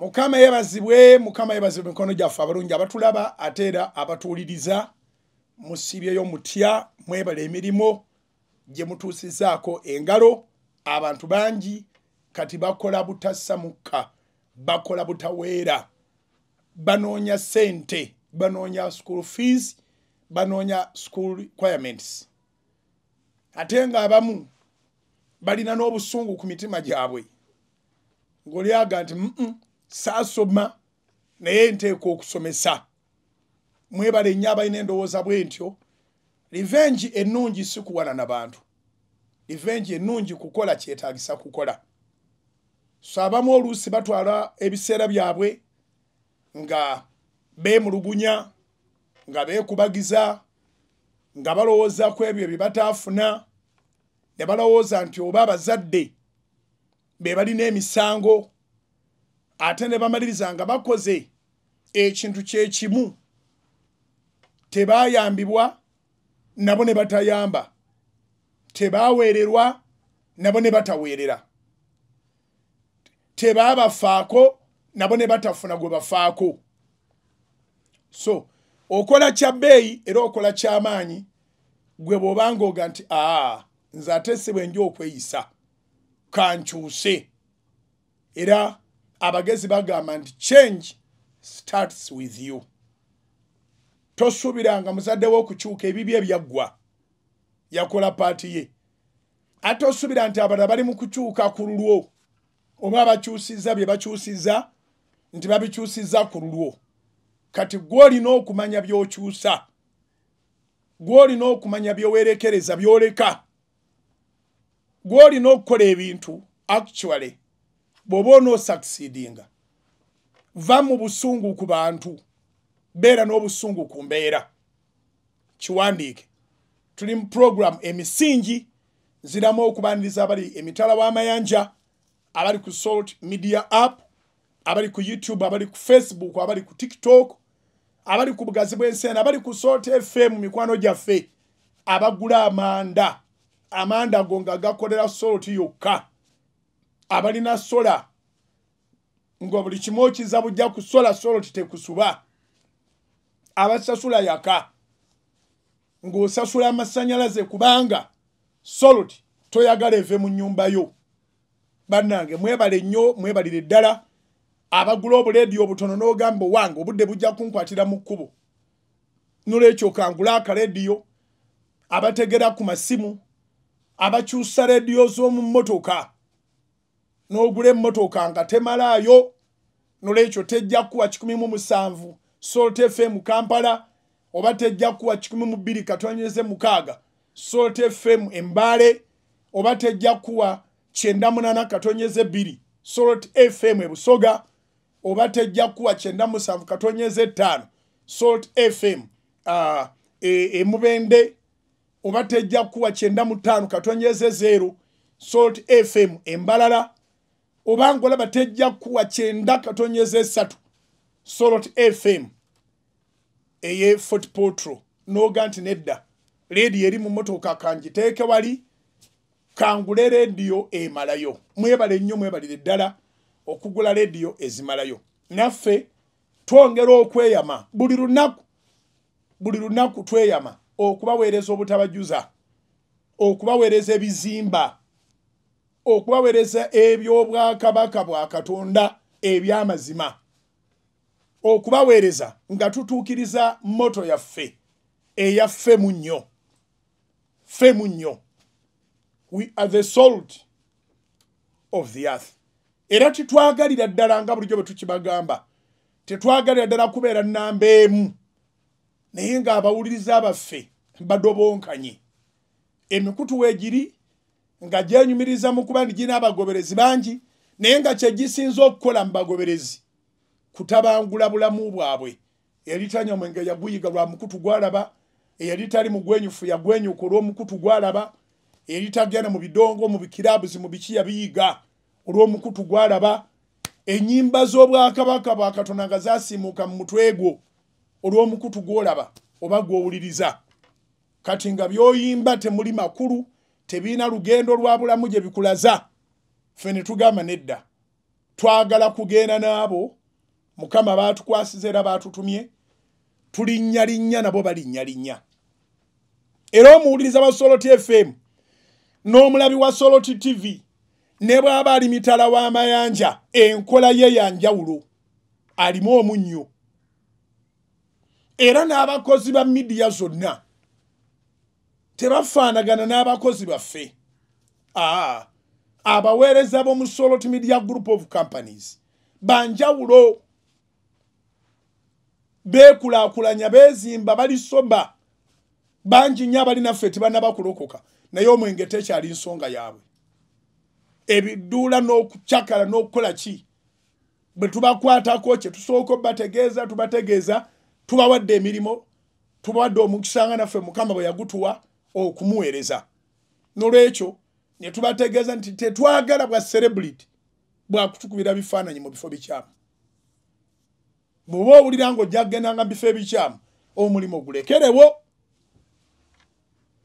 mukama yebazibwe mukama yebazibwe mikono gyaffe abalungi abatulaba ate era abatuuliriza musibyeyomutya mwebala emirimu gye mutuusizaako engalo abantu bangi kati bakola butasamukka bakola butaweera banoonya sente banoonya school fees banoonya school requirements ate ng'abamu balina n'obusungu ku mitima gyabwe ng'oliaga nti saasoma naye nteeka okusomesa mwebale nnyo abalina endowooza bwentyo revenge ennungi si kuwana na bantu revenge ennungi kukola kyetaagisa kukola so abamu oluusi batwala ebiseera byabwe nga beemulugunya nga beekubagiza nga balowooza ku ebyo byebataafuna ne balowooza nti oba abazadde be balina emisango ate ne bamaliriza nga bakoze ekintu kyekimu tebayambibwa nabo ne batayamba tebawererwa nabo ne batawerera tebabafaako nabo ne batafuna gwe bafaako so okola kya bbeeyi era okola kyamaanyi gwe bwobanga oga nti aa nze ate sibwe nja okweyisa kankyuse era abagezi bagamba nti change starts with you tosuubiranga muzaddewo okukyuka ebibi ebyaggwa yakola paati ye ate osuubira nti abalala bali mu kukyuka ku lulwo oba abakyusiza bye bakyusiza nti babikyusiza ku lulwo kati gwolina okumanya byokyusa gwolina okumanya byowerekereza byoleka gwolina okukola ebintu actually bw'oba onoosakisidinga va mu busungu ku bantu beera n'obusungu ku mbeera kiwandiike tuli mu puroguramu emisingi nziramu okubaniriza abali emitala w'amayanja abali ku salt media app abali ku youtube abali ku facebook abali ku tiktok abali ku bugazi bw'ensena abali ku salt fm mikwano gyaffe abagula amanda amanda ago nga gakolera salt yokka abalina sola nga buli kimu okiza bujja kusola solo titekusuba abasasula yaka ng'osasula amasanyalaze kubanga soloti toyagala eve mu nyumba yo bannange mwebale nnyo mwebalire ddala abagula obuleediyo obutono n'ogamba owange obudde bujja kunkwatira mu kkubo nolwekyo kangula akaleediyo abategera ku masimu abakyusa leediyo z'omu mmotoka n'ogula emmotoka nga temalaayo nolwekyo tejja kuwa 17 solt fm kampala oba tejja kuwa 12 katonyeze mukaaga solt fm embaale oba tejja kuwa 98 katonyeze 2 solt fm ebusoga oba tejja kuwa 97 katonyeze 5 solt fm uh, emubende e, oba tejja kuwa 95 katonyeze 0 solt fm embalala obanga olaba tejja kuwa kyenda katonyeza esatu solot fm eye fort potro noga nti nedda lediyo eri mu motoka kangiteeke wali kangule lediyo emalayo mwebale nnyo mwebalire ddala okugula lediyo ezimalayo naffe twongera okweyama buli lunaku buli lunaku tweyama okubaweereza obutabajuza okubaweereza ebizimba okubaweereza ebyobwakabaka bwa katonda ebyamazima okubaweereza nga tutuukiriza moto yaffe eya ffe mu nnyo ffe mu nnyo we are the salt of the earth era tetwagalira ddala nga bulijjo bwe tukibagamba tetwagalira ddala kubeera nnamba emu naye ng'abawuliriza abaffe badobonkanye emikutu weegiri nga jenyumiriza mukuba ndigina abagoberezi bangi naye nga kyegisinza okukola mubagoberezi kutabangula bulamu bwabwe eyali tanya omwenge yaguyiga lwa mukutu gwalaba eyali tali mugwenyufu yagwenyuka olwomukutu gwalaba eyali tagenda mubidongo mubikirabuzi mubiki yabiyiga olwomukutu gwalaba enyimba z'obwakabaka bwakatonda nga zasimuuka mu mutwe gwo olw'omukutu gwolaba oba gwowuliriza kati nga by'oyimba temuli makulu tebiina lugendo lwa bulamu gye bikulaza ffe ne tugamba nedda twagala kugenda n'abo mukama baatukwasiza era baatutumye tulinnyalinnya nabo balinnyalinnya era omuwuliriza ba soloti fm n'omulabi wa soloti tv ne bw'aba ali mitala w'amayanja enkola ye yanjawulo alimu omunnyo era n'abakozi ba midiya zonna so tebafaanagana n'abakozi baffe aa ah, abaweereza b'omusoloti media group of companies banjawulo beekulaakulanya beezimba balisoba bangi nnyo abali naffe tebannabakulokoka naye omwenge tekyali nsonga yaabwe ebiduula n'okucakala n'okukola ki bwe tubakwatako kye tusooka obategeeza tubategeeza tubawadde emirimu tubawadde omukisanga naffe mukama bwe yagutuwa okumuweereza nolwekyo netubategeeza nti tetwagala bwa celebrity bwakutukubira bifaananyi mu bifo bikyamu bweoba owulira nga ojja kgendanga mubifo ebikyamu omulimu gulekerewo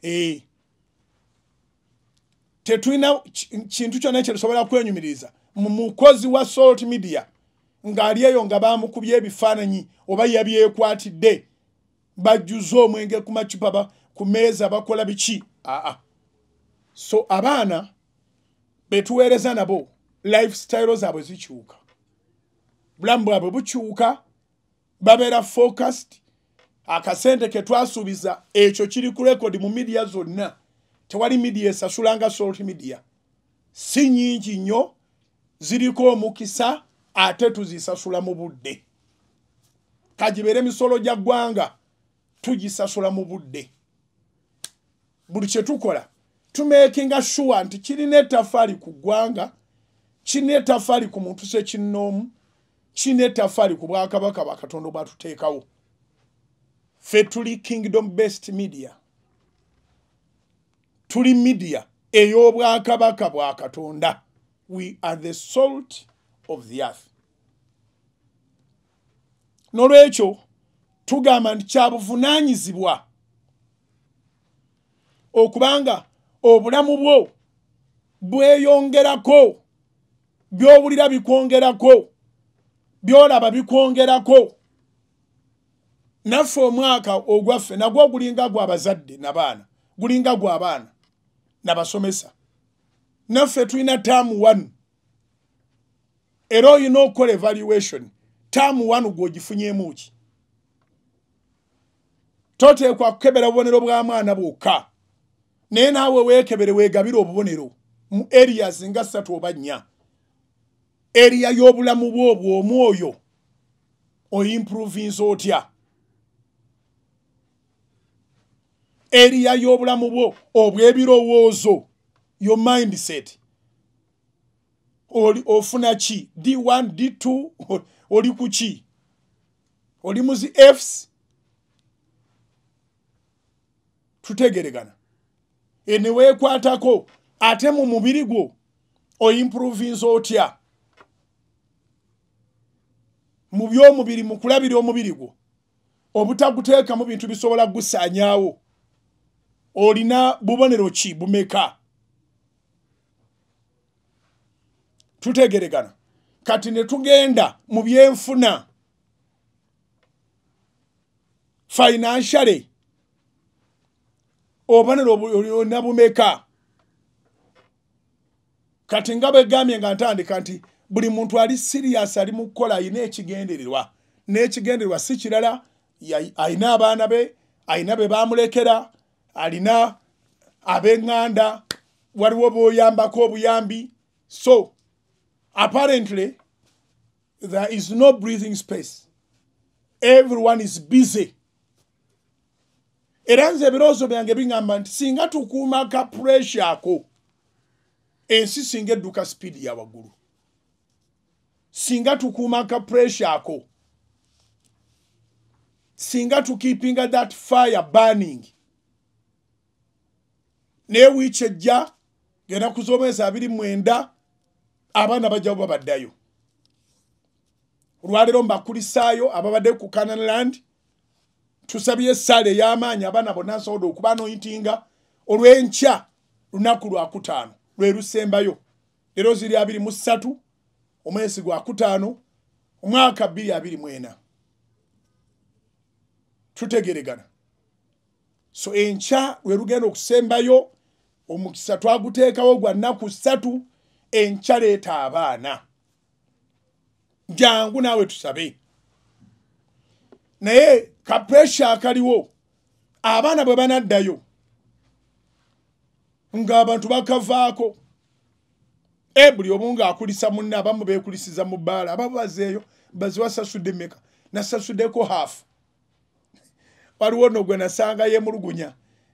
ee eh, tetulina kintu kyonna kye tusobola kwenyumiriza mumukozi wa salt media ng'ali eyo nga bamukubya ebifaananyi oba yabyekwatidde bajjuza omwenge ku macupa ku meeza bakola biki aa so abaana betuweereza nabo life style zaabwe zikyuka bulamu bwabwe bukyuka babeera focused akasente ketwasuubiza ekyo kiri ku rekodi mu midiya zonna tewali midiya esasulanga salt media si nyingi nnyo ziriko omukisa ate tuzisasula mu budde kagibeere emisolo gya ggwanga tugisasula mu budde buli kyetukola tumekinga sure nti kirina etafaali ku ggwanga kirina etafaali ku muntu sekinnoomu kirina etafaali ku bwakabaka bwa katonda obwatuteekawo ffe tuli kingdom best media tuli midiya ey'obwakabaka bwa katonda we are the salt of the earth n'olwekyo tugamba nti kyabuvunaanyizibwa okubanga obulamu bwo bweyongerako byowulira bikwongerako byolaba bikwongerako naffe omwaka ogwaffe nagwo gulinga gwa bazadde nabaana gulinga gwa baana nabasomesa naffe tulina taamu one era oyina okukola evaluation taamu one gwogifunyemu ki toteekwa kukebera obubonero bwa mwana bwokka naye naawe weekebere weegabira obubonero mu arias nga satu oba nnya eriya y'obulamu bwo obwo omwoyo oimprovinsa otya eriya y'obulamu bwo obw'ebirowoozo your mindset oli ofuna ki d1 d2 oli ku ki oli muzi fs tutegeregana eneweekwatako ate mu mubiri gwo oimpruvinsa otya mu byomubiri mu kulabira omubiri gwo obutaguteekamu bintu bisobola gusaanyaawo olina bubonero ki bumeka tutegeregana kati ne tugenda mu byenfuna financially obubonero olinabumeka kati nga bwegambye nga ntandika nti buli muntu ali sirias ali mukukola alina ekigendererwa n'ekigendererwa si kirala alina abaana be alina be bamulekera alina abeŋŋanda waliwo boyambako obuyambi so apparently there is no breathing space everyone is busy era nze ebirowoozo byange biŋamba nti singa tukuuma ka puresya ko ensi singa edduka sipiidi ya waggulu singa tukuuma ka puresya ko singa tukiipinga that fire burning naye wiiki ejja genda kuzomeza abiri mwenda abaana bajjabo babaddayo olwaleero mbakulisaayo ababadde ku canaland tusabye essaala ey'amaanyi abaana bonna nsobodde okuba nointinga olw'enkya lunaku lwakutaano lwe lusembayo lero ziri abiri mu ssatu omwezi gwa kutaano omwaka bbiri abiri mu ena tutegeregana so enkya lwe lugenda okusembayo omukisa twaguteekawo gwa nnaku ssatu enkya leeta abaana jangu naawe tusabe naye kapuresha akaliwo abaana bwe banaddayo ngaabantu bakavaako e buli omu ngaakulisa munne abamu beekulisiza mu bbaala ababazeeyo baziwasasudde meka nasasuddeko haafu waliwo no gwe nasanga yemulugunya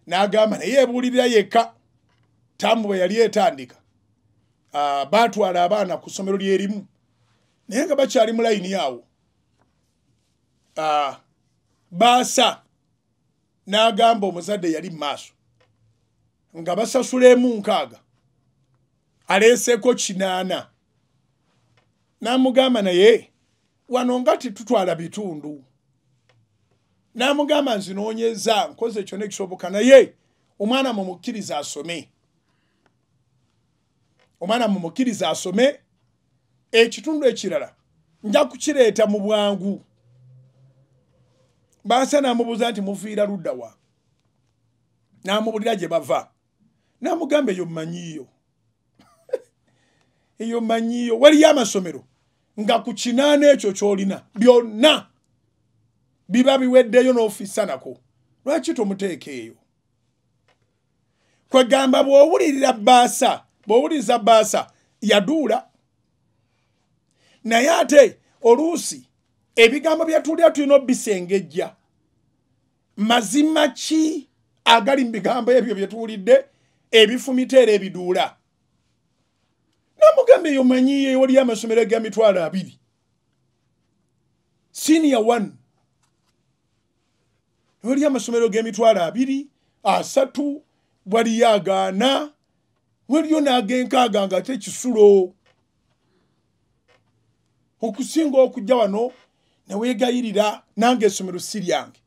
n'agamba naye ebuulirira yekka tamu bwe yali etandika baatwala abaana ku ssomero lyerimu naye nga bakyali mu layini yaawo Ah, baasa n'agamba omuzadde yali mumaaso nga basasula emu nkaaga aleeseeko kinaana n'amugamba naye wano nga tetutwala bitundu n'amugamba nzinoonyeza nkozi ekyo nekisoboka naye omwana mumukkiriza asome omwana mumukkiriza asome ekitundu ekirala nja kukireeta mu bwangu baasa n'amubuuza nti mufiira luddawa n'amubulira gye bava n'amugamba eyo mmanyiiyo eyo mmanyiiyo waliyo amasomero nga ku kinaana ekyo ky'olina byonna biba biweddeyo n'ofiisa nako lwaki tomuteeka eyo kwegamba bw'owulirira baasa bw'owuliriza baasa yaduula naye ate oluusi ebigambo byatulya tulina obisengejja mazima ki agali mu bigambo ebyo byetuwulidde ebifumita era ebiduula namugamba eyo manyiye wali amasomero ga mitwalo abiri senior one wali amasomero g'emitwalo abiri asatu waliyo agaana waliyo n'ag'enkaaga nga tekisulo okusinga okujja wano ne weegayirira nange essomero si lyange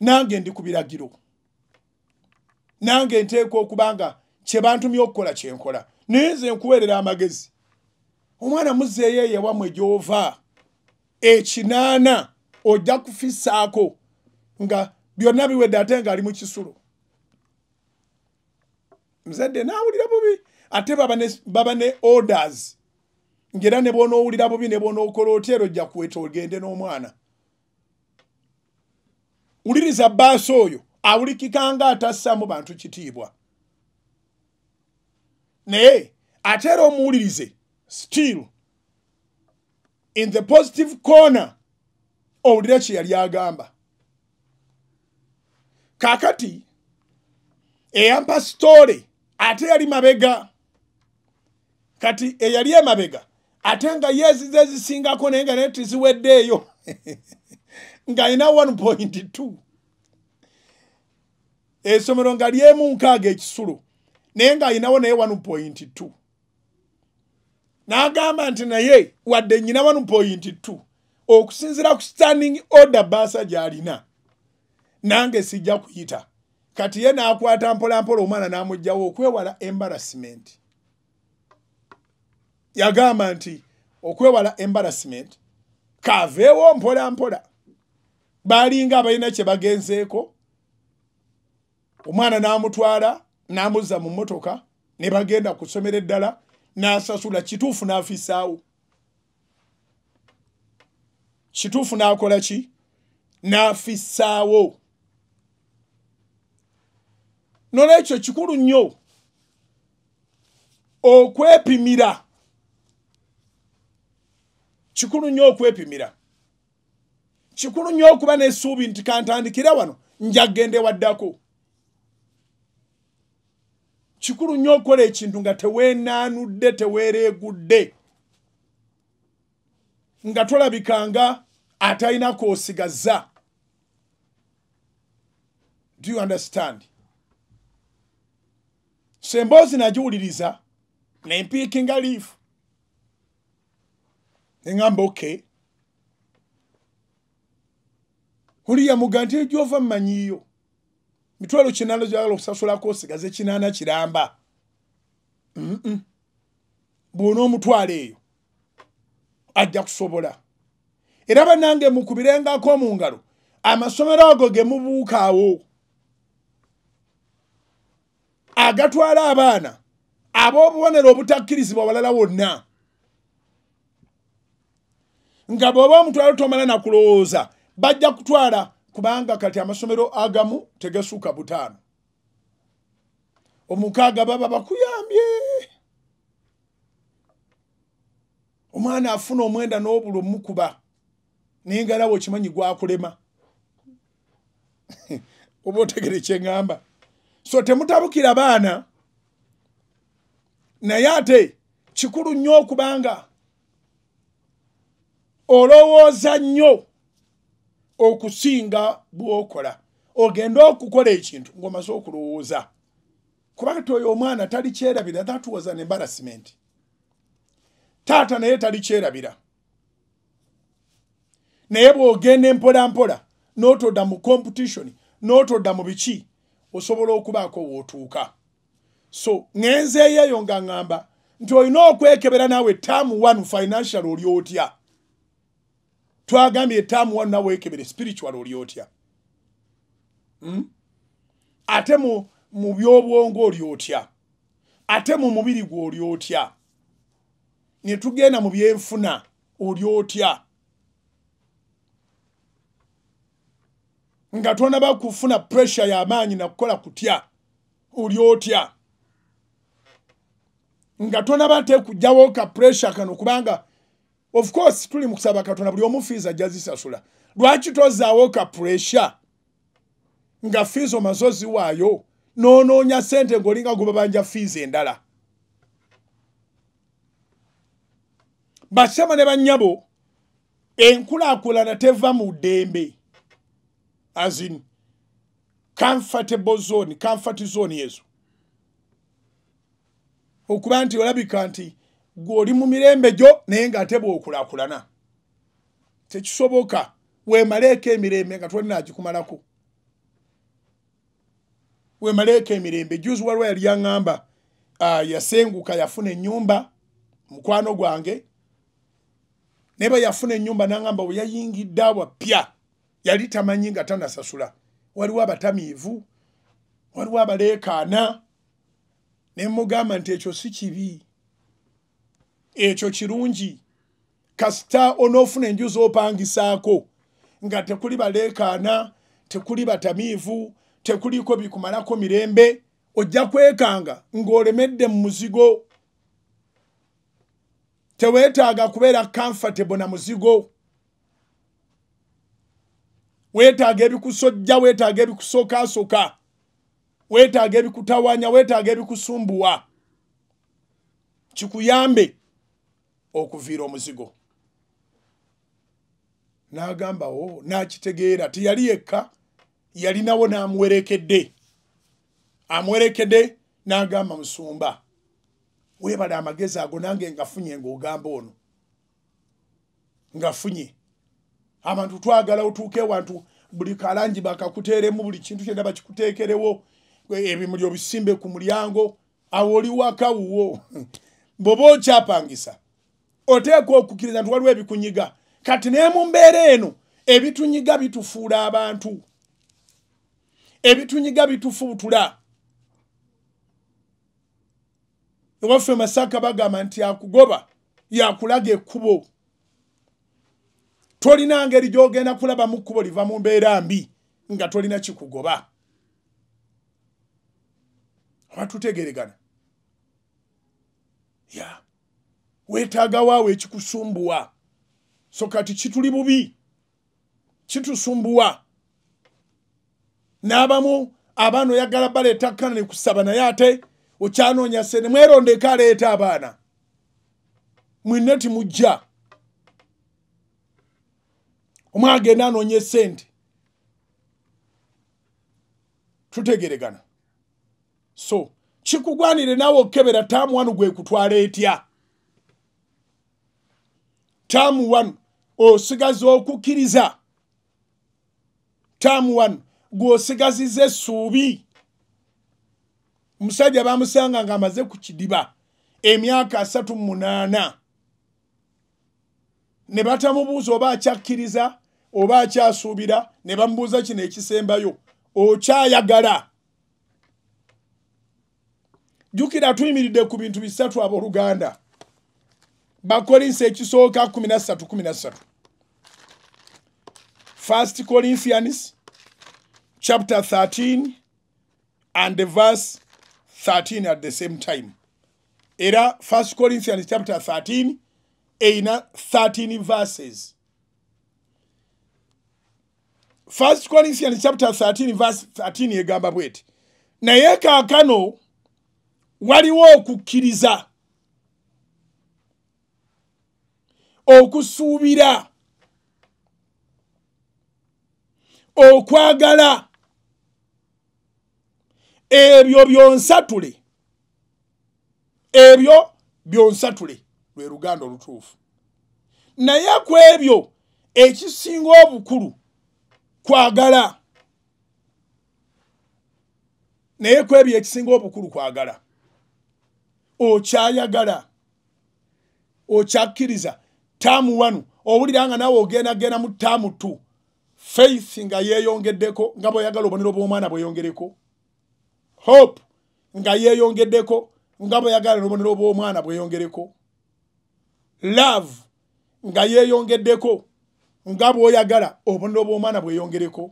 nange ndi ku biragiro nange nteeka okuba nga kye bantumye okukola kye nkola naye nze nkuweerera amagezi omwana muzzeeyo eyewamwe gy'ova ekinaana ojja kufissaako nga byonna biwedde ate ng'ali mu kisulo muzadde naawulira bubi ate baba ne orders ngera ne bono owulira bubi ne bono okola otero ja kuweta ogende n'omwana wuliriza baasi oyo awulikikanga atassamu bantu kitiibwa naye ate era omuwulirize still in the positive corner owulira kye yali agamba kaakati eyampa stole ate yali mabega kati eyali emabega ate nga yeezize ezisingako naye nga netri ziweddeeyo ng'alina 1.2 esomero nga lyemu nkaaga ekisulo naye ng'alinawo naye 1.2 n'agamba nti naye wadde nnyina 1.2 okusinziira ku standing order baasa gy'alina nange sijja kuyita kati ye n'akwata mpola mpola omwana n'amuggyawo okwewala embarasimenti yagamba nti okwewala embarasment kaveewo mpola mpola baalinga abalina kye bagenzeeko omwana n'amutwala n'amuzza mu mmotoka ne bagenda ku ssomero eddala n'asasula kituufu n'afisaawo kituufu n'akola ki n'afisaawo nolwekyo kikulu nnyo okwepimira kikulu nnyo okwepimira kikulu nnyo okuba nesuubi nti kantandikira wano njagende waddako kikulu nnyo okukola ekintu nga tewenaanudde tewereegudde nga tolabikanga atalina kosigaza do you understand so emboozi nagiwuliriza nempiikinga liifu eŋŋamba oke oliyamuga nti egyova mmanyiiyo mitwalo kinaana gyagala okusasulako osigaze kinaana kiramba bwona omutwala eyo ajja kusobola era bannange mukubirengako mu ngalo amasomero ago gemubuukaawo agatwala abaana ab'obubonero obutakkirizibwa balala wonna nga bwoba omutwalo tomala nakulowooza bajja kutwala kubanga kati amasomero agamu tegasuuka butaano omukaaga baba bakuyambye omwana afuna omwenda n'obulo mukuba naye ngalawo okimanyi gwakulema oba otegere kyeŋŋamba so temutabukira baana naye ate kikulu nnyo okubanga olowooza nnyo okusinga bwokola ogenda okukola ekintu ngaomaze okulowooza kubanga ti oyo omwana talikyerabira that was an embarassment taata naye talikyerabira naye bw'ogenda empolampola notodda mu competition notodda mu biki osobola okubaako wootuuka so ngenzeeyo eyo nga ŋŋamba nti olina okwekebera naawe tamu 1 financial oliotya twagambye etaamu wanawekebere spiritual oli otya hmm? ate mu byobwongo oli otya ate mu mubiri gwe oli otya ne tugenda mu byenfuna oli otya nga twonaba kufuna pressure y'amaanyi nakukola kutya oli otya nga twonaba te kujjawo ka pressure kano kubanga of course tuli mukusaba katonda buli omu fees ajja zisasula lwaki tozaawo ka pressure nga fees omaze oziwaayo nononya sente ngaolinga gubabanja fees endala bakyama ne bannyabo enkulaakulana teva mu ddembe azin comfortable zone comfort zone yezo okuba nti olabika nti gw'oli mu mirembe gyo naye nga ate bwokulakulana tekisoboka weemaleeko emirembe nga tolinagikumalako weemaleeko emirembe jus waliwo yali yaŋŋamba ah, yasenguka yafuna ennyumba mukwano gwange naye ba yafuna ennyumba naŋŋamba we yayingidde awapya yali tamanyi nga tanasasula waliwo abatamiivu waliwo abaleekaana ne mugamba nti ekyo si kibi ekyo kirungi kasita onoofuna enju zopangisaako nga tekuli baleekaana tekuli batamiivu tekuliko bikumalako mirembe ojja kwekanga ng'olemedde mu muzigo teweetaaga kubeera kamfatebo na muzigo weetaaga ebikusojja weetaaga ebikusokaasoka weetaaga ebikutawanya weetaaga ebikusumbuwa kikuyambe okuviira omuzigo n'agambawo oh, n'akitegeera teyali yekka yalinawo n'amuwerekedde amuwerekedde n'agamba musumba weebala amagezi ago nange ngafunye ng'ogamba ono ngafunye abantu twagala otuuke wantu buli kalangi bakakuteeremu buli kintu kyenda bakikuteekerewo ebimuli obisimbe ku mulyango awo oliwaka wuwo bw'oba okyapangisa oteekwa okukkiriza nti waliwo ebikunyiga kati naye mu mbeera eno ebitunyiga bitufuula abantu ebitunyiga bitufuutula ewaffe masaka bagamba nti akugoba yakulaga ekkubo tolina ngeri gyogenda kulabamu kkubo liva mu mbeera mbi nga tolina kikugoba oba tutegeregana ya yeah. weetaaga waawe ekikusumbuwa so kati kituli bubi kitusumbuwa n'abamu abaana oyagala baleeta kanani kusaba naye ate okyanoonya sene mwerondeeko aleeta abaana mwinne timujja omwagenda anoonya esente tutegeregana so kikugwanire naawe okkebera taamuwanu gwekutwala etya tamu wanu osigaza okukkiriza tamu wanu gwosigaziza essuubi omusajja bamusanga nga amaze ku kidiba emyaka asatu munaana ne batamubuuza oba akyakkiriza oba akyasuubira ne bamubuuza kino ekisembayo okyayagala jjukira tuyimiridde ku bintu bisatu abooluganda bakolinsi ekisooka 1313 first corinthians chapter 13 and verse 13 at the same time era first corinthians chapter 13 eina 13 verses first corinthians chapter 13 verse 13 egamba bweti naye kaakano waliwo okukkiriza wa okusuubira okwagala ebyo byonsatule ebyo byonsatule lwe luganda olutuufu naye ku ebyo ekisinga obukulu kwagala naye ku ebyo ekisinga obukulu kwagala okyayagala okyakkiriza taamu wanu owulira nga nawe ogendagenda mu taamu t faithi nga yeyongeddeko nga bweyagala obubonero bw'omwana bweyongereko hope nga yeyongeddeko nga bweyagala n'obubonero bw'omwana bweyongereko love nga yeyongeddeko nga bweoyagala obubonero bw'omwana bweyongereko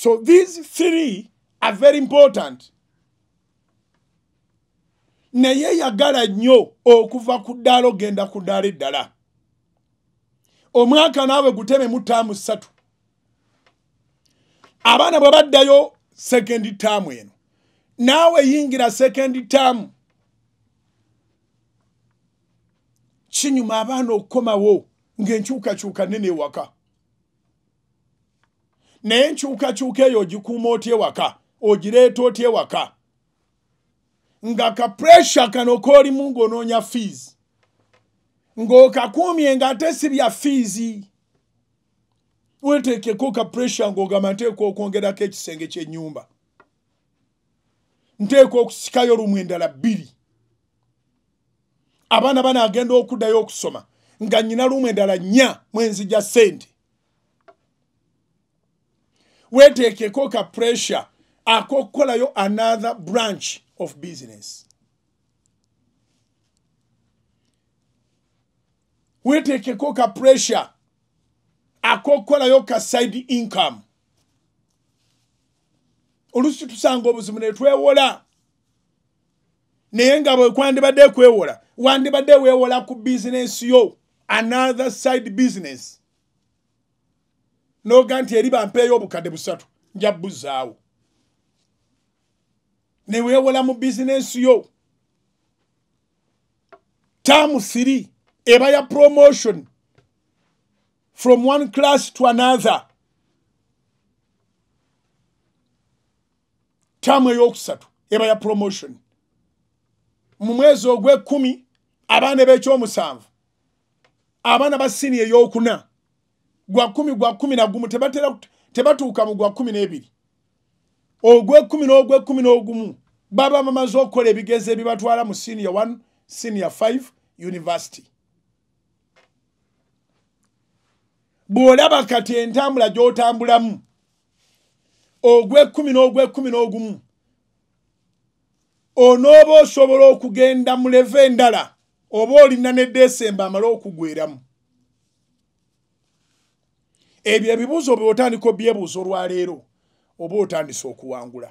so these three are very important naye yagala nnyo okuva ku ddaala ogenda ku ddaala eddala omwaka naawe guteme mu taamu ssatu abaana bwe baddayo sekendi taamu eno naawe yingira sekendi taamu kinyuma abaana okukomawo ng'enkyukakyuka nene ewaka naye enkyukakyuka eyo ogikuuma otya ewaka ogireeta otya ewaka nga kapuresha kano koolimu ng'onoonya fiizi ng'okakuumye ng'ate sirya fiizi weteekeko kapuresha ng'ogamba nteekwa okwongerako ekisenge ky'ennyumba nteekwa okusikayo olumu endala bbiri abaana banaagenda okuddayo okusoma nga nnyina lumu endala nnya mwenzi gya ssente weteekeko kapuresha akokukolayo another branch of business. weetekeko ka pressure akokolayo ka side income olusi tusanga obuzibu ne twewola naye nga kwandibadde kwewola wandibadde wewola ku bisinesi yo another side business noga nti eri bampeeyo obukadde busatu njabuzaawo neweewola mu bizinesi yo taamu siri eba ya promotion from one class to another taamu eyokusatu eba ya promotion mu mwezi ogwekumi abaana bekyomusanvu abaana ba sini eyokuna gwa kumi gwa kumi nagumu tebatuuka mu gwa kumi n'ebiri ogwekumi n'ogwekumi n'ogumu baba mamaze okukola ebigezo ebibatwala mu senior 1 senior 5 university bw'olaba kati entambula gy'otambulamu ogwekumi n'ogwekumi n'ogumu onooba osobola okugenda mu leva endala oba olina ne desemba amale okugweramu ebyo ebibuuzo byotandika obyebuuza olwaleero oba otandise okuwangula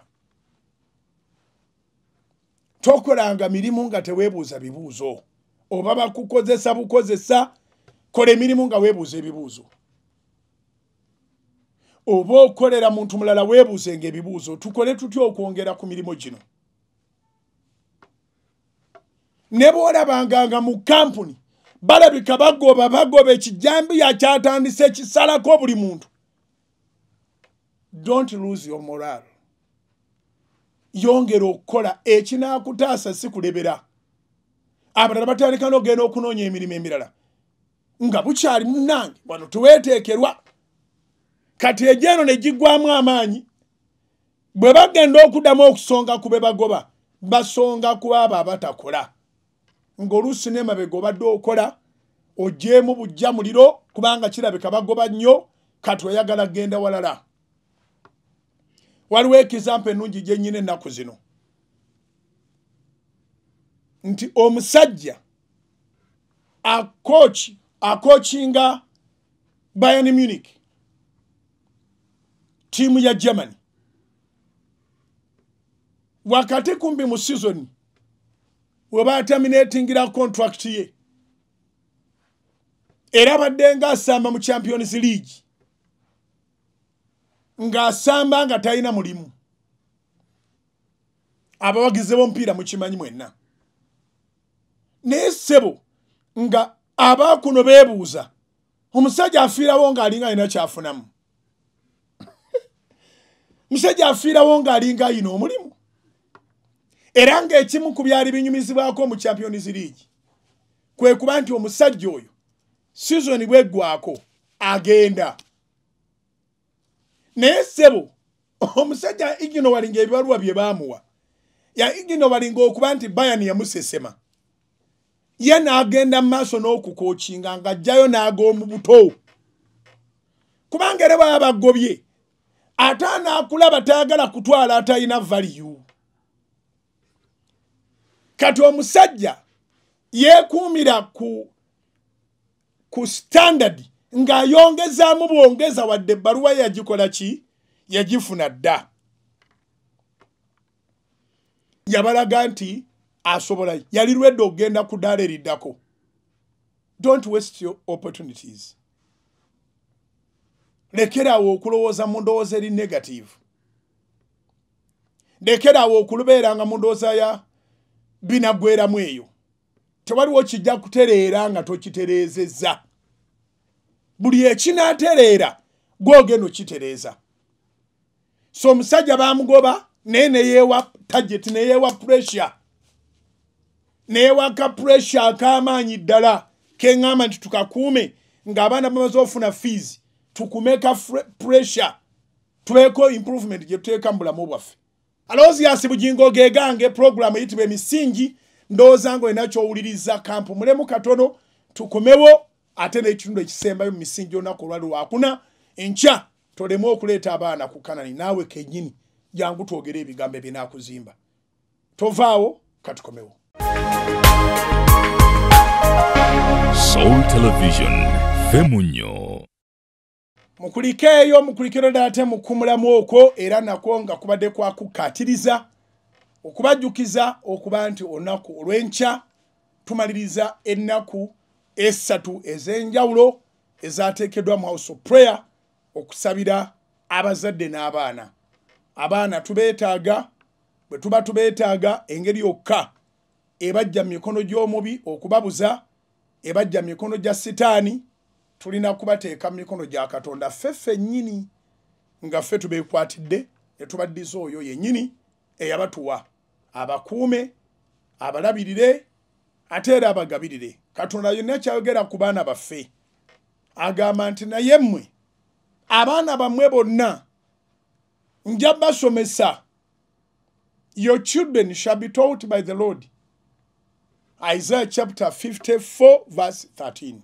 tokolanga mirimu nga teweebuuza bibuuzo oba bakukozesa bukozesa kola emirimu nga weebuuza ebibuuzo oba okolera muntu mulala weebuuze nga ebibuuzo tukole tutya okwongera ku mirimu gino ne boolabanganga mu kampuni balabika bagoba bagoba ekijambiya kyatandisa ekisalako buli muntu dont lose your moral yongera okukola ekinakutaasa si kulebera abalala batandika nogenda okunoonya emirimu emirala nga bukyali munange wano tuweeteekerwa kati egyeno ne giggwamu amaanyi bwe bagenda okuddamu okusonga ku be bagoba basonga ku abo abatakola ng'oluusi nemabega obadde okola ogyemu bujja muliro kubanga kirabika bagoba nnyo kati oyagala genda walala waliwo ekizampa ennungi gyennyina ennaku zino nti omusajja akoci akocinga byan munic tiimu ya germany wakati kumbi mu sizoni webatamineetingira contract ye era baddenga asamba mu champions league ng'asamba nga talina mulimu abawagize b'omupiira mukimanyi mwenna naye ssebo nga abakuno beebuuza omusajja afiirawo ng'alinga alina kyafunamu musajja afiirawo ng'alinga alina omulimu era ng'ekimu ku byali binyumizibwako mu champions league kwe kuba nti omusajja oyo sizoni bweggwako agenda naye ssebo omusajja iginowali ngaebibaluwa bye baamuwa ya iginowali ngaokuba nti bayani yamusesema ye n'agenda mumaaso n'okukookinga ng'ajjayo n'ag'omu buto kubanga era baba bagobye ate anaakulaba tayagala kutwala atalina valiyu kati omusajja yeekuumira ku ku standadi ng'ayongezaamu bwongeza wadde ebbaluwa yagikola ki yagifuna dda yabalaga nti asobola yali lwedde okugenda ku ddaala eriddako dont waste your opportunities lekerawo okulowooza mu ndowooza eri negative lekerawo okulubeeranga mu ndowooza ya binagweramu eyo tewaliwo kijja kutereera nga tokitereezezza to buli ekinaatereera gwogenda okitereeza so omusajja baamugoba naye neyeewa taget neyeewa puressure neyeewa ka puressure akaamaanyi ddala keŋŋamba nti tukakuume ngaabaana bamaze ofuna fees tukume ka puressure tubeeko improvement gye tuteeka mu bulamu bwaffe aloziyasi bugingo geegange puroguramu eyitibwa emisingi ndowooza ngaolinakyowuliriza kampu mulemu katono tukumewo ate n'ekitundu ekisembayo mu misingi yonaku olwali lwakuna nkya toleme okuleeta abaana ku kanani naawe kenyini jangu twogere ebigambo ebinaakuzimba tovaawo katukomewo mukulike eyo mukulikiro ddala te mukumulamu okwo era nakwo nga kubadde kwakukkaatiriza okubajjukiza okuba nti olunaku olw'enkya tumaliriza ennaku esatu ez'enjawulo ezaateekeddwa mu house of prayer okusabira abazadde n'abaana abaana tubeetaaga bwe tuba tubeetaaga engeri yokka ebajja mu mikono gy'omubi okubabuza ebajja mu mikono gya sitaani tulina kubateeka mu mikono gya katonda ffe ffe nnyini nga ffe tubeekwatidde ne tubaddiza oyo yennyini eyabatuwa abakuume abalabirire ate era abagabirire katonda yonna kyayogera ku baana baffe agamba nti naye mmwe abaana bammwe bonna nja basomesa your children shall be taught by the lord isaiah chapter 54 verse 13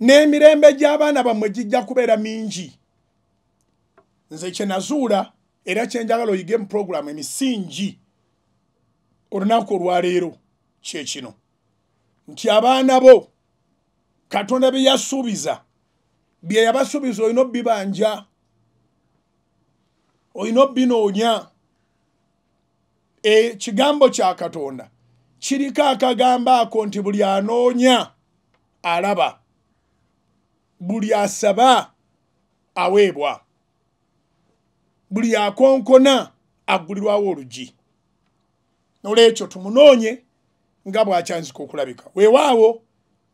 n'emirembe gy'abaana bammwe gijja kubeera mingi nze kyenazuula era kyenjagala oyige mu puroguramu emisingi olunaku olwaleero kyekino nti abaana bo katonda bye yasuubiza bye yabasuubiza olina obibanja olina obinoonya ekigambo kya katonda kiriko akagamba ako nti buli anoonya alaba buli asaba aweebwa buli akonkona aggulirwawo olugi nolwekyo tumunoonye nga bwakyanzika okulabika weewaawo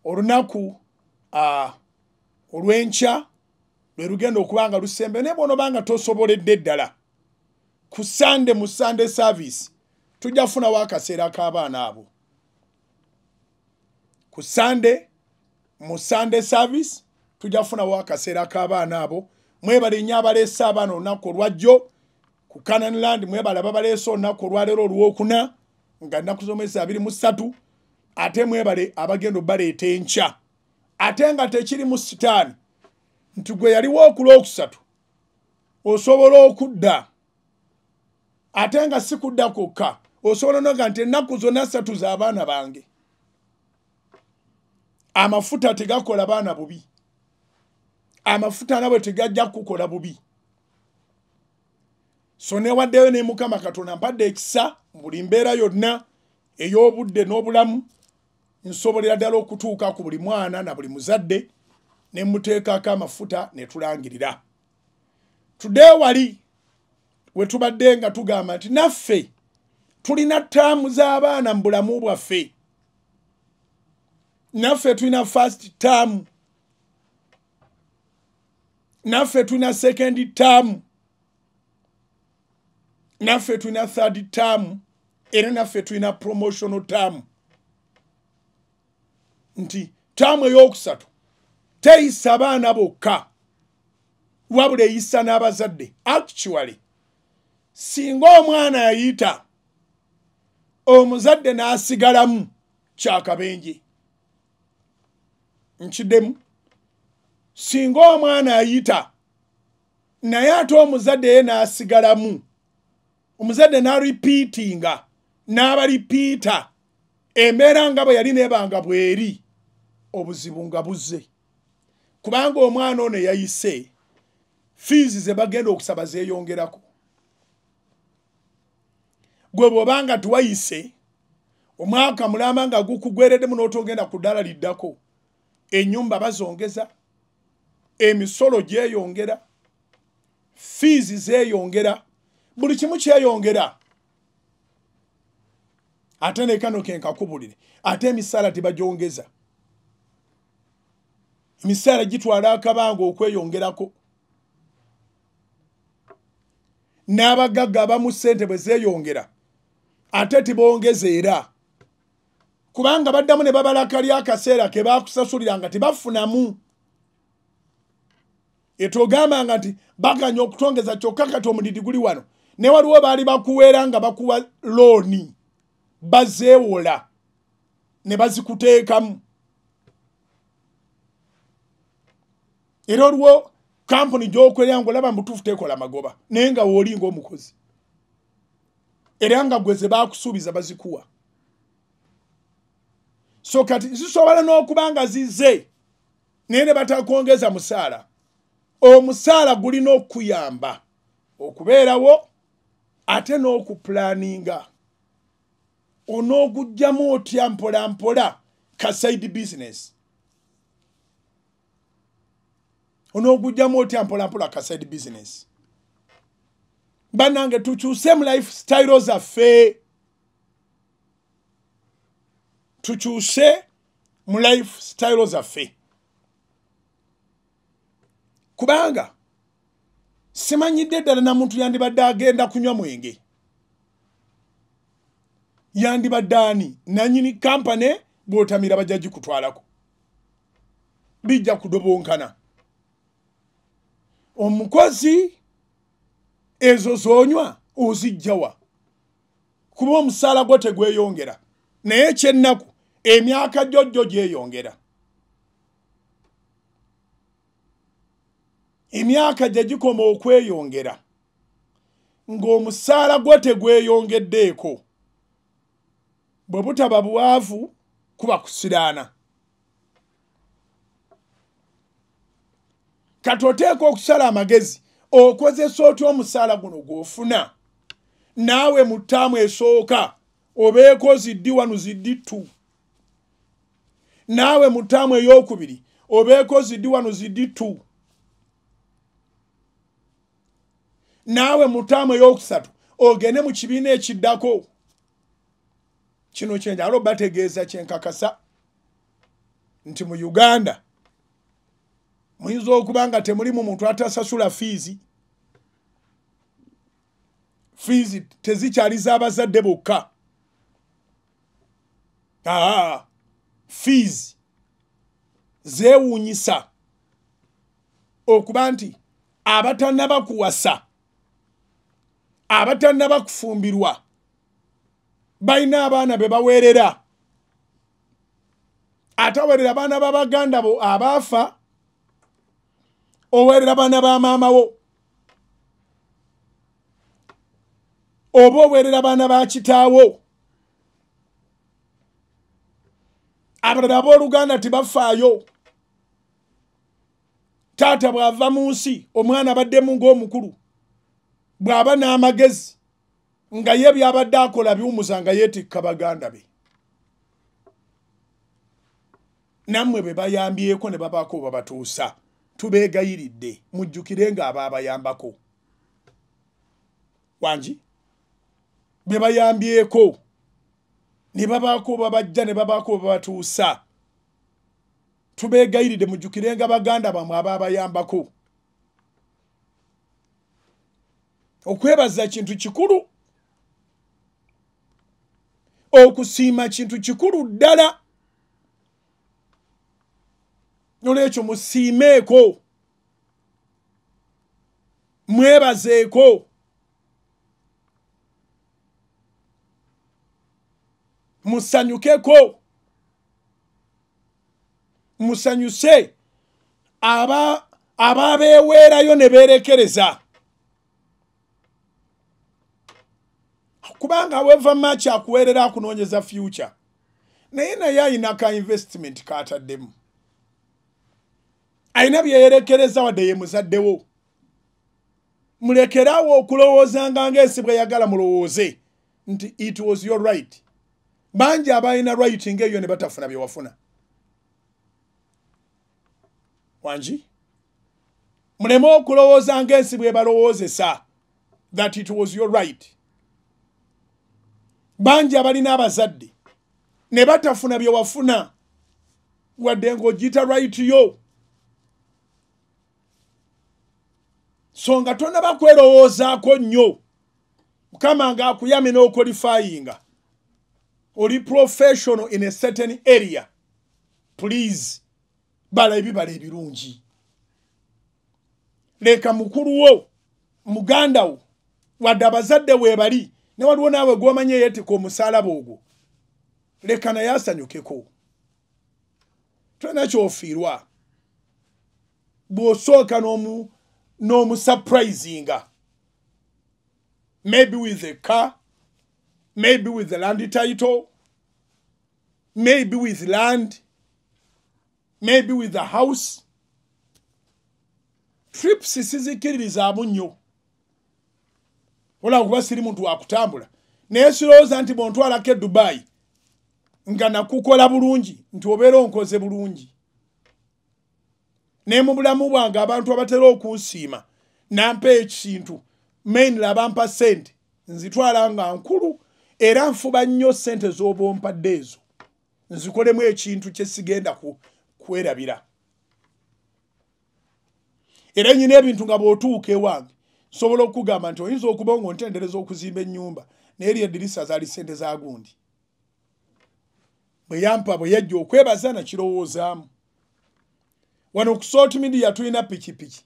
olunaku olwenkya lwe lugenda okuba nga lusembe naye bwona obanga tosoboledde ddala ku sande mu sande service tujja kufunawo akaseera k'abaana abo ku sande mu sande service tujja kufunawo akaseera k'abaana abo mwebale nnyo abaleese abaana olunaku olwajjo ku canon land mwebale ababaleese olunaku olwaleero olwokuna nga nnaku z'omwezi abiri mu ssatu ate mwebale abagenda obaleeta enkya ate nga tekiri mu sitaani nti gwe yaliwo okulwokusatu osobola okudda ate nga si kudda kokka osobola nonga nti ennaku zonna ssatu z'abaana bange amafuta tegakola baana bubi amafuta nabwe tegajja kukola bubi so newaddeyo ne mukama katonda mpadde ekisa buli mbeera yonna ey'obudde n'obulamu nsobolera ddala okutuuka ku buli mwana na buli muzadde ne muteekako amafuta ne tulangirira tudde wali we tubadde nga tugamba nti naffe tulina ttaamu z'abaana mu bulamu bwaffe naffe tulina first taamu naffe tulina second taamu naffe tulina third term era naffe tulina promotional term nti taamu eyokusatu teyisa baana bokka wabula eyisa n'abazadde actually singa omwana ayita omuzadde n'asigalamu kyakabenje nkiddemu singa omwana ayita naye ate omuzadde ye n'asigalamu na omuzadde narepeatinga n'abarepeata embeera nga bwe yali nebanga bweri obuzibu nga buzze kubanga omwana ono eyayise fiizi ze bagenda okusaba zeeyongerako gwe bwobanga tuwayise omwaka mulamba nga gukugwereddemu n'otogenda ku ddala liddako ennyumba bazongeza emisolo gyeyongera fiizi zeeyongera buli kimu kyeyongera ate nekano kenkakubulire ate emisaala tebagyongeza emisaala gitwala akabanga okweyongerako n'abagagga abamu ssente bwe zeeyongera ate tibongeza era kubanga baddamu ne babalakali akaseera ke bakusasulira nga tebafunamu etwogambanga nti baganya okutongeza kyokka kati omudidi guli wano ne waliwo baali bakuweera nga bakuwa looni bazeewola ne bazikuteekamu era oliwo kampuni gy'okolera nga olaba mutuufu teekola magoba naye nga wooli ngaomukozi era nga gwe ze baakusuubiza bazikuwa so kati zisobola n'okuba nga zize naye ne batakwongeza musaala omusaala gulina okuyamba okubeerawo ate n'okupulaninga onoogugjamu otya mpola mpola ka side business onoogugjamu otya mpola mpola ka side business banange tukyuse mu life stylo zaffe tukyuse mu life stylo zaffe kubanga simanyidde ddala namuntu yandibadde agenda kunywa mwenge yandibadde ani nanyini kampane bwotamira bajja gikutwalako bijja kudobonkana omukozi ezo zonywa ozijjawa kuba omusaala gwo tegweyongera naye kyennaku emyaka jjojjo gyeyongera jo emyaka gye gikoma okweyongera ng'omusaala gwo tegweyongeddeeko bwe butaba buwaavu kuba kusiraana kati oteeka okusala amagezi okozesa otya omusaala guno gw'ofuna naawe mu ttaamu esooka obeeko ziddi wanu ziddi ttu naawe mu ttaamu ey'okubiri obeeko ziddi wanu ziddi ttu naawe mu ttaamu eyokusatu ogende mu kibiina ekiddako kino kyenjalo bategeeza kyenkakasa nti mu uganda muyinza okuba nga temulimu muntu atasasula fiizi fiizi tezikyaliza abazadde bokka aa fiizi zeewuunyisa okuba nti abatannabakuwasa abatanna bakufumbirwa balina abaana be baweerera atawerera abaana babaganda bo abaafa oweerera abaana ba maamawo oba oweerera abaana ba kitaawo abalala booluganda tebafaayo taata bw'ava mu nsi omwana abaddemu ng'omukulu bw'aba n'amagezi nga ye byabadde akola biwumusa nga yeetikka baganda be nammwe be bayambyeko ne babaako babatuusa tubeegayiridde mujjukire ng'aba abayambako wangi be bayambyeko ne babaako babajja ne babaako babatuusa tubeegayiridde mujjukirenga baganda bamwe aba abayambako ba okwebaza kintu kikulu okusiima kintu kikulu ddala nolwekyo musiimeeko mwebazeeko musanyukeko musanyuse aba ababeweerayo ne berekereza kubanga aweva maki akuweerera akunoonyeza future naye naye ayina ka investiment kaataddemu ayina byeyerekereza wadde yemuzaddewo mulekerawo okulowoozanga ngaensibwa eyagala mulowooze nti it was your right bangi abalina right ngaeyo ne batafuna byewafuna wangi muleme okulowoozanga ensibwa ebalowoozesa that it was your right bangi abalina abazadde ne batafuna bye wafuna wadde ng'ogiyita right yo songa tonabakwerowoozaako nnyo mukama ngaakuyame n'okolifayinga oli professional in a certain area please bala ebibala ebirungi leka mukulu wo muganda wo wadde abazadde webali ne waliwo naawe gwomanye yeetika omusalaba ogwo leka naye asanyukeko tolina kyofiirwa bwosooka n'omusupurizinga maybe with a car maybe with a land title maybe with land maybe with a house trips sizikiririzaamu nnyo olwankuba siri muntu wakutambula naye sirowooza nti bwontwalako edubayi nga nakukola bulungi nti obeera onkoze bulungi naye mu bulamu bwange abantu abatera okunsiima nampa ekintu mainire abampa sente nzitwala nga nkulu era nfuba nnyo sente z'oba ompadde ezo nzikolemu ekintu kyesigenda kwerabira era nyina ebintu nga bwotuuka ewange nsobola okugamba nti oyinza okuba ngaontendereza okuzimba enyumba naye ly edirisa zaali sente zagundi bweyampa bwe yajja okwebaza nakirowoozaamu wano kusotmidia tulina pikipiki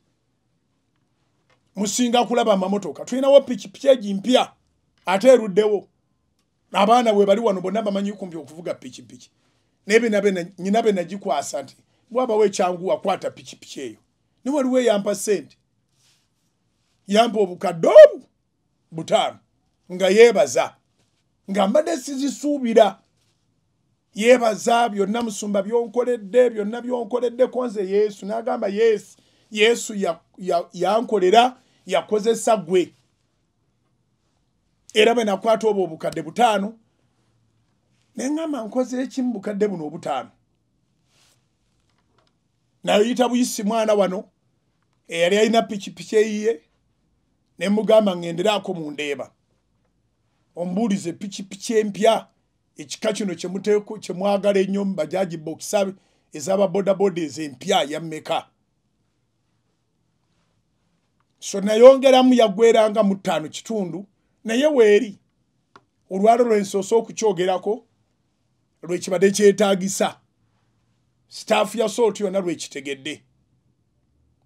musinga kulaba amamotoka tulinawo pikipiki egimpya ate eruddewo abaana we bali wano bonna bamanyikumpi okuvuga pikipiki nayenyina be nagikwasa nti bwabawo ekyanguwakwata pikipiki eyo niwaliwo eyampa sente yampa obukadde omu butaano nga yeebaza nga mbadde sizisuubira yeebaza byonna musumba byonkoledde byonna byonkoleddeko nze yesu n'agamba yesu yesu yankolera yakozesa gwe era bwe nakwata obwo obukadde butaano naye ngamba nkozere kimu bukadde buno obutaano nayoyita buyisi mwana wano eyali alina pikipiki eyiye ne mugamba ngenderaako mu ndeeba ombuulize pikipiki empya ekika kino kyemwagala ennyo mu bajaji bokisa ez'ababodaboda ezempya yammeka so nayongeramu yaggweranga mu ttaano kitundu naye weeri olwalo lwensoose okukyogerako lwekibadde kyetaagisa staafu ya sooti yonna lwekitegedde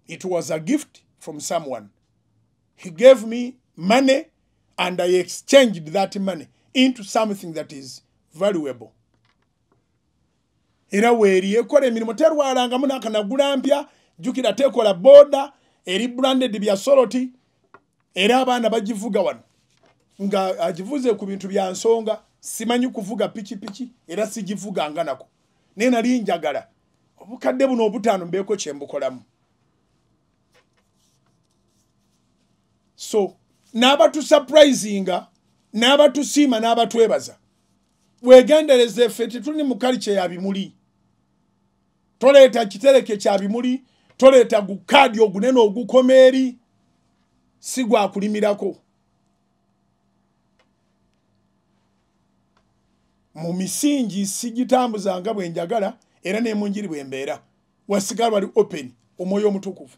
it was a gift from someone he gave me money and I exchanged that money into something that is valuable. Era weri ekola emirimu terwalangamu nakanagula mpya jjukira tekola boda eri branded bya soloti era abaana bagivuga wano nga agivuze ku bintu bya nsonga simanyi kuvuga pikipiki era sigivuganga nako naye nali njagala obukadde buno obutaano mbeeko kyembukolamu so n'abatusapurayizinga n'abatusiima n'abatwebaza wegendereze ffe tetulini mu kalikye yabimuli toleeta kitereke kyabimuli toleeta gukaadi ogunene ogukoma eri si gwakulimirako mu misingi sigitambuzanga bwe njagala era nemunjiri bwe mbeera wasigala wali openi omwoyo omutukuvu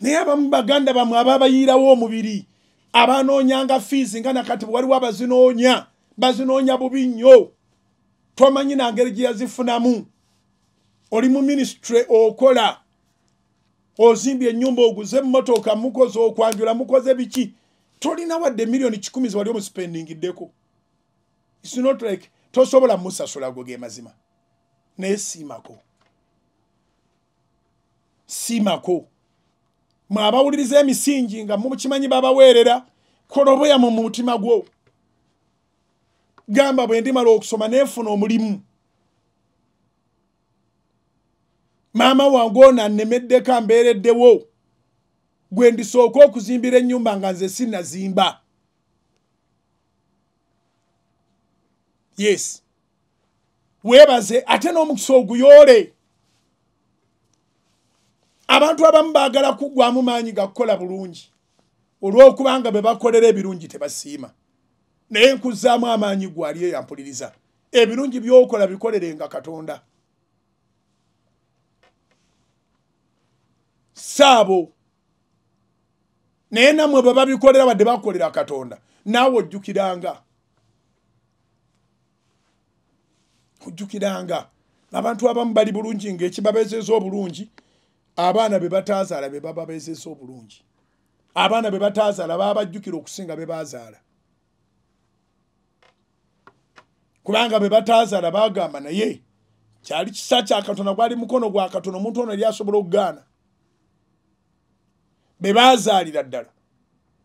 naye abamu baganda bammwe ababayirawo omubiri abanoonyanga fiizi nga nakati bwewaliwo abazinoonya bazinoonya bubi nnyo twamanyi nangeri gye yazifunamu oli mu minisitule okola ozimbye ennyumba oguze emmotoka mukoze okwanjula mukoze biki tolina wadde emiliyoni kikumi ze wali omusipendingiddeko isinotlike tosobola musasula ago ge mazima naye siimako siimako mwabawuliriza emisingi nga mukimanyi babaweerera koloboya mu mutima gwo gamba bwe ndimala okusoma neefuna omulimu maama wange ono annemeddeko ambeereddewo gwe ndisooka okuzimbira ennyumba nga nze sinnazimba yes weebaze ate n'omukisa oguyoole abantu abamu baagala kuggwamu maanyi gakukola bulungi olw'okubanga be bakolera ebirungi tebasiima naye nkuzaamu amaanyi gwe ali eyampuliriza ebirungi by'okola bikolerenga katonda saabo naye nammwe bwe babikolera badde bakolera katonda naawe ojjukiranga ojjukiranga abantu abamu bali bulungi ng'ekibabezeza obulungi abaana be bataazaala be baba bezesa obulungi abaana be bataazaala babajjukira okusinga be bazaala kubanga be bataazaala bagamba naye kyali kisa kyakatonda gwali mukono gwa katonda omuntu ono ali asobola okugaana be bazaalira ddala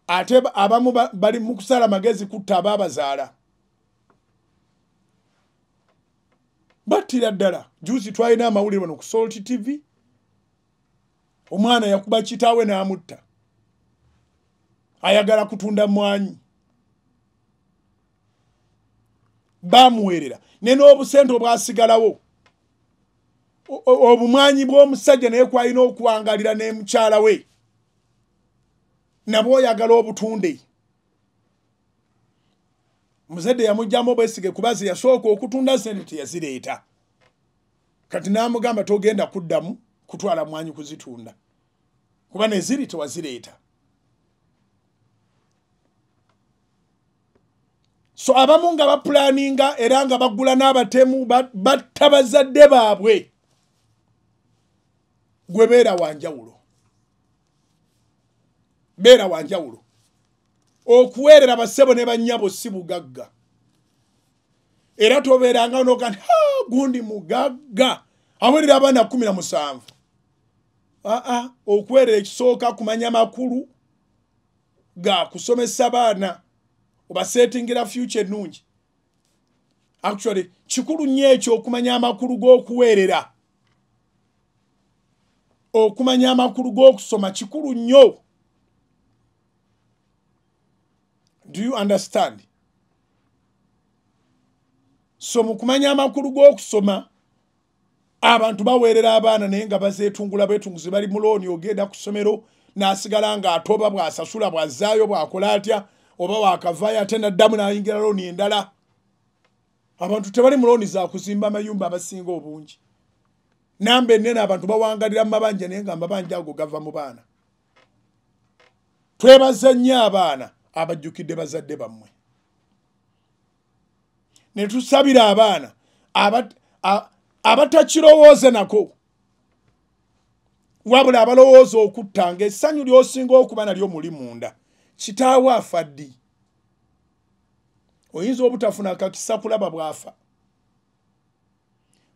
ate abamu bali mu kusala magezi kutta abaabazaala battira ddala juzi twalina amawulire wano ku salt tv omwana yakuba kitaawe n'amutta ayagala kutunda mwanyi bamuwerera ne n'obusente obwasigalawo obumwanyi bw'omusajja naye kwalina okuwangalira nemukyala we nabwe oyagala obutunde muzadde yamugjamu obwesige kuba ze yasooka okutunda sente teyazireeta kati n'amugamba togenda kuddamu kutwala mwanyi kuzitunda kuba neziri tewazireeta so abamu nga bapulaninga era nga bagula n'abatemu batta bazadde baabwe gwe beera wanjawulo beera wanjawulo okuweerera bassebo ne bannyabo si bugagga era tobeeranga nogandi gundi mugagga awerera abaana kumi na musanvu aa okuwerera ekisooka kumanya makulu ga kusomesa baana obaseetingira future ennungi actually kikulu nnyo ekyo okumanya amakulu g'okuweerera okumanya amakulu g'okusoma kikulu nnyo do you understand so mu kumanya amakulu g'okusoma abantu baweerera abaana naye nga bazeetungula bwetunguzi bali mulooni ogenda ku ssomero n'asigala ng'atoba bw'asasula bw'azaayo bw'akola atya oba waakavaayo ate naddamu n'ayingira looni endala abantu tebali mulooni za kuzimba amayumba abasinga obungi nambe nene abantu bawangalira mu mabanja naye nga mabanja ago gava mu baana twebaza nnyo abaana abajjukidde bazadde bammwe ne tusabira abaana aba abatakirowooza nako wabula abalowooza okutta nga essanyu lyosinga okuba nalyo muli munda kitaawo afa ddi oyinza obutafuna akakisa kulaba bwafa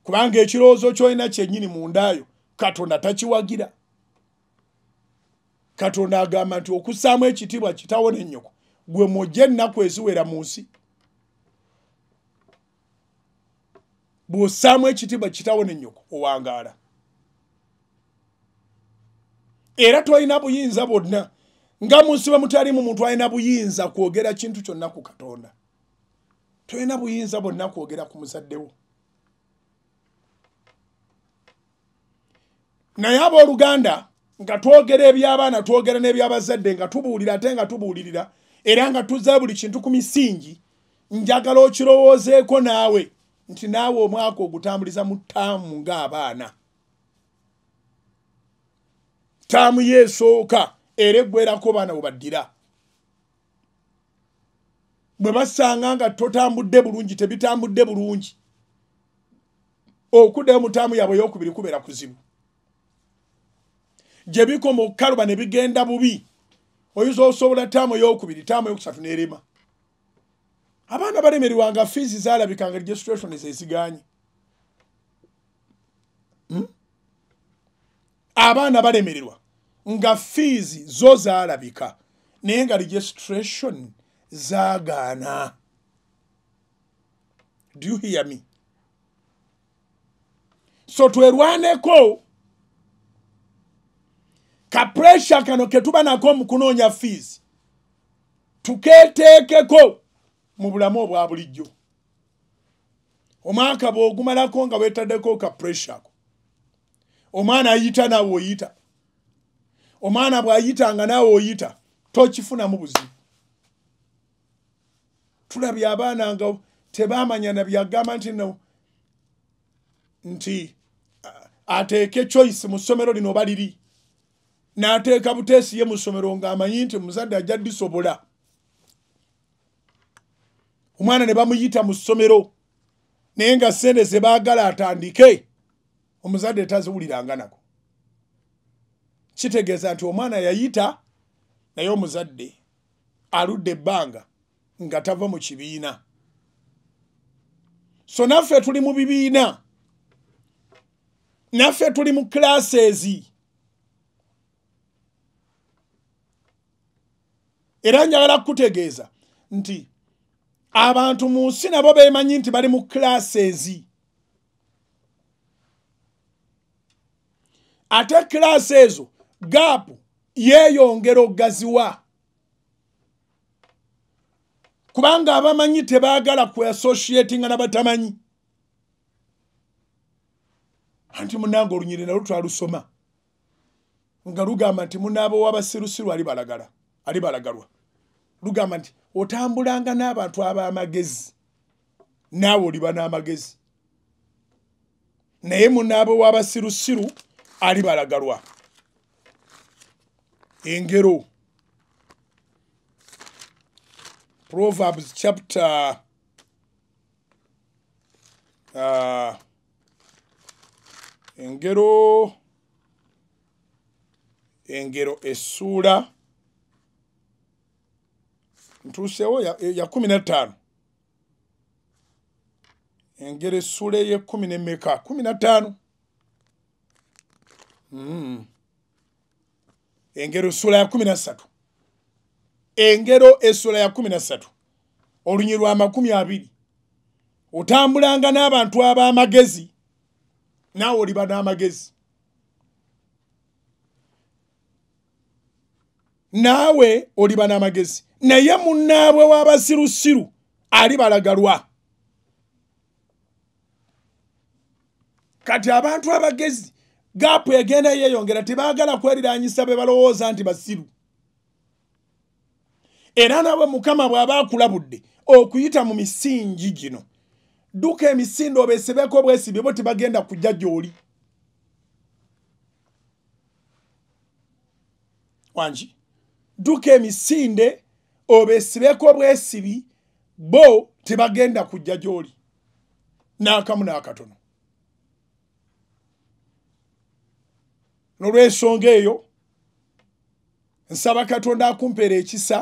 kubanga ekirowoozo kyolina kyennyini mundaayo katonda takiwagira katonda agamba nti okussaamu ekitiibwa kitawo nennyoko gwe mujja ennaku eziwera mu nsi bwosaamu ekitiibwa kitawo nenyoko owangaala era twalina buyinza bwonna nga munsiba mutaliimu muntu alina buyinza kwogera kintu kyonna ku katonda twalina buyinza bwonna kwogera ku muzaddewo naye abooluganda nga twogera ebyabaana twogera n'ebyabazadde nga tubuulira ate nga tubuulirira era nga tuzza buli kintu ku misingi njagala okirowoozeeko naawe na nti naawe omwaka ogutambuliza mu ttaamu ng'abaana ttaamu yeesooka era eggwerako baana webaddira bwe basanga nga totambudde bulungi tebitambudde bulungi okuddayo mu ttaamu yaabwe ey'okubiri kubeera kuzibu gye bikoma okukaluba ne bigenda bubi oyinza osobola ttaamu ey'okubiri ttaamu ey'okusatu n'erima abaana fizi zala zalabikanga registration zeziganye hmm? abaana balemererwa nga fizi zo zalabika naye nga registration zagaana do you hear me so twerwaneko ka kapresha kano ketuba fizi. mu kunoonya fiizi tukeeteekeko mu bulamu obwa bulijjo omwaka bwogumalako nga wetaddeko ka puresureko omwana ayita naawe oyita omwana bw'ayita nga naawe oyita tokifunamu buzibu tulabye abaana nga tebamanyana byagamba nti no nti ateeke choice mu ssomero lino baliri n'ateeka buteesi ye mu ssomero ng'amanyi nti muzadde ajja ddisobola omwana ne bamuyita mu ssomero naye nga ssente ze baagala atandike omuzadde taziwuliranga nako kitegeeza nti omwana yayita naye omuzadde aludde ebbanga nga tava mu kibiina so naffe tuli mu bibiina naffe tuli mu classezi era njagala kukutegeeza nti abantu mu nsi nabo beemanyi nti bali mu classezi ate kiraasi ezo gaapu yeeyongera oggaziwa kubanga abamanyi tebaagala kuassociatinga nabatamanyi anti munanga olunyiri nalo twalusoma nga lugamba nti munaabowa abasirusiru alibalagala alibalagalwa lugamba nti otambulanga n'abantu ab'amagezi naawe oliba n'amagezi naye munaabe w'abasirusiru alibalagalwa engero proverbs chapter uh, engero engero essuula ntuseho ya kumi n'etaano engeri essula ey'ekkumi n'emmeka kumi n'ataano hmm. engero essula ya kumi nassatu engero essula ya kumi nassatu olunyi lwa makumi abiri otambulanga n'abantu ab'amagezi naawe oliba n'amagezi naawe oliba n'amagezi naye munaabwe w'abasirusiru alibalagalwa kati abantu abagezi gaapu egenda yeeyongera tebaagala kweriranyisa be balowooza nti basiru era nabwe mukama bw'aba akulabudde okuyita mu misingi gino dduka emisindo obeesebeeko obwesibi bo tebagenda kujja gy'oli wangi dduka emisinde obesibeko obwesibi bo tebagenda kujja gy'oli n'akamu n'akatono n'olwensonga eyo nsaba katonda akumpeera ekisa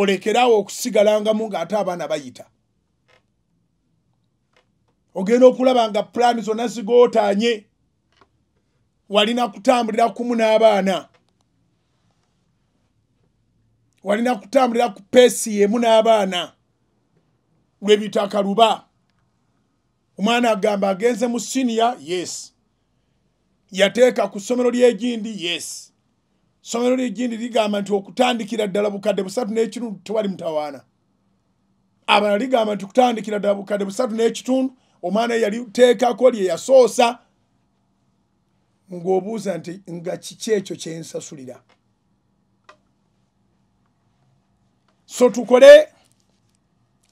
olekeraawo okusigalangamu ng'ate abaana bayita ogenda okulaba nga pulaani zonna zigootaanye walina kutambulira kumu n'abaana na walina kutambulira ku peesi yemu n'abaana lwebiyita akaluba omwana agamba agenze mu siniya yes yateeka ku ssomero ly'egindi yes ssomero ly'egindi ligamba nti okutandikira ddala bukadde busatu n'ekitundu tewali mutawaana abalala ligamba nti kutandikira ddala bukadde busatu n'ekitundu omwana yaliteekako lye yasoosa ng'obuuza nti nga kiki ekyo kyensasulira So tukole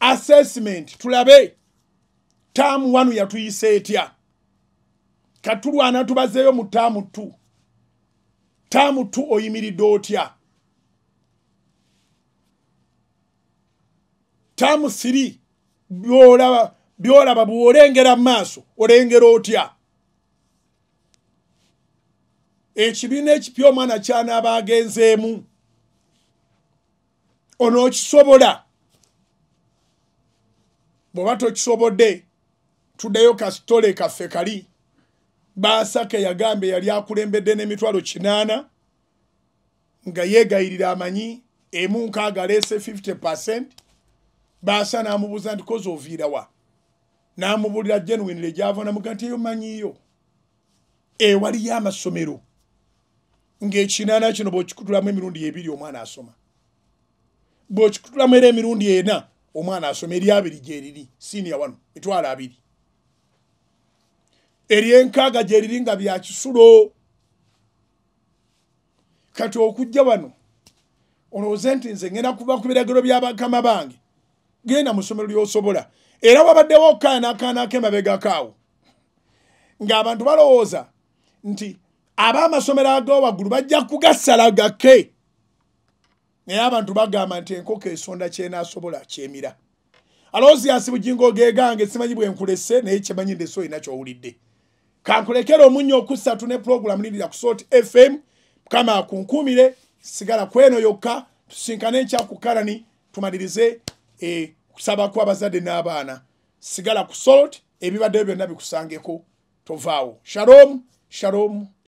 assessment tulabe term 1 ya tuise etia. Katulu anatubazeyo mu term 2. Term 2 oyimiride otia. Term 3 byola byola babu olengera maso olengera otia. Ekibiina ekipya omwana kyana abagenzeemu. agenzeemu onookisobola bweoba tokisobodde tuddeyo kasitole kaffe kali baasaka yagambe yali akulembedde n'emitwalo kinaana nga yeegayirira amanyi emunkaaga aleese 50 percent baasa n'amubuuza nti koza oviirawa n'amubuulira genuinire gyavanamuga nti eyomanyiiyo ewaliyo amasomero ng'ekinaana kino bwekikutulamu emirundi ebiri omwana asoma bwekikutulamu era emirundi ena omwana asoma eryabiri gyeriri siniya wano mitwalo abiri eryenkaaga gyeriri nga byakisulo kati okujja wano olowooze nti nze ngenda kuva ku biragiro byabakama bange genda musomero lyosobola era wabaddewo okaana akaanaako emabegakaawo ng'abantu balowooza nti ab'amasomero agawo waggulu bajja kugasala gake naye abantu bagamba nti enkoko esonda kyenaasobola kyemira aloziasi bugingo gegange simanyi bwe nkulese naye kyemanyi ndeso inakyowulidde kankulekera omunya okusatu ne puroguramu lirira ku sot fm mukama akunkumire sigala ku eno yokka tusinkane nkya eh, ku karani tumalirize okusaba e, kwabazadde n'abaana sigala ku sot ebibaddeyo byonna bikusangeko tovaawo shalom shalomu, shalomu.